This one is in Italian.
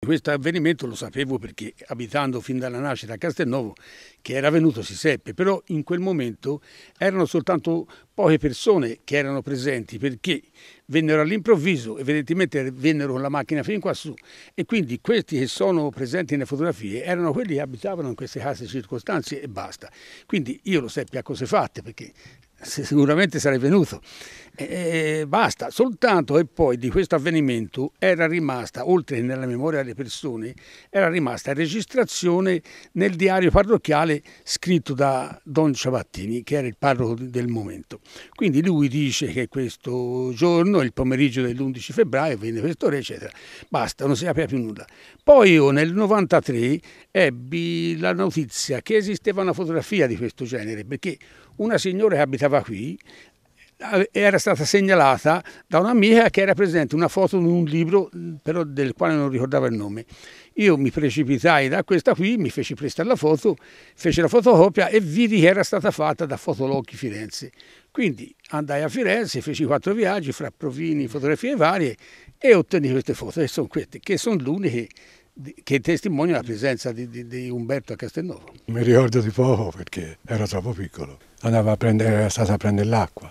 Questo avvenimento lo sapevo perché abitando fin dalla nascita a Castelnuovo che era venuto si seppe, però in quel momento erano soltanto poche persone che erano presenti perché vennero all'improvviso, evidentemente vennero con la macchina fin quassù e quindi questi che sono presenti nelle fotografie erano quelli che abitavano in queste case circostanze e basta. Quindi io lo seppi a cose fatte perché sicuramente sarei venuto. E basta, soltanto e poi di questo avvenimento era rimasta, oltre nella memoria delle persone, era rimasta registrazione nel diario parrocchiale scritto da Don Ciabattini, che era il parroco del momento. Quindi lui dice che questo giorno, il pomeriggio dell'11 febbraio, venne quest'ora, eccetera. Basta, non si sapeva più nulla. Poi io nel 93 ebbi la notizia che esisteva una fotografia di questo genere, perché una signora che abitava abitava qui era stata segnalata da un'amica che era presente una foto di un libro mm, però del quale non ricordava il nome. Io mi precipitai da questa qui, mi feci prestare la foto, feci la fotocopia e vidi che era stata fatta da Fotolocchi Firenze. Quindi andai a Firenze, feci quattro viaggi fra provini, fotografie varie e ottenni queste foto, che sono queste, che sono le uniche che testimonia la presenza di, di, di Umberto a Castelnuovo. Mi ricordo di poco perché ero troppo piccolo, andava a prendere, era stato a prendere l'acqua